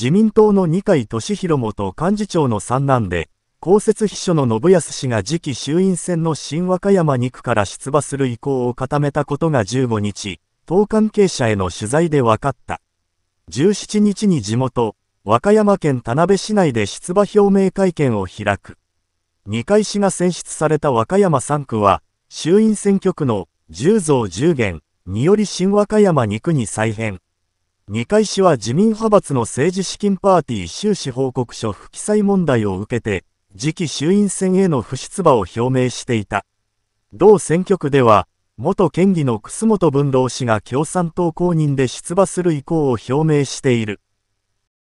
自民党の二階俊博元幹事長の三男で、公設秘書の信康氏が次期衆院選の新和歌山2区から出馬する意向を固めたことが15日、党関係者への取材で分かった。17日に地元、和歌山県田辺市内で出馬表明会見を開く。二階氏が選出された和歌山3区は、衆院選挙区の10増10減により新和歌山2区に再編。二階氏は自民派閥の政治資金パーティー収支報告書不記載問題を受けて、次期衆院選への不出馬を表明していた。同選挙区では、元県議の楠本文郎氏が共産党公認で出馬する意向を表明している。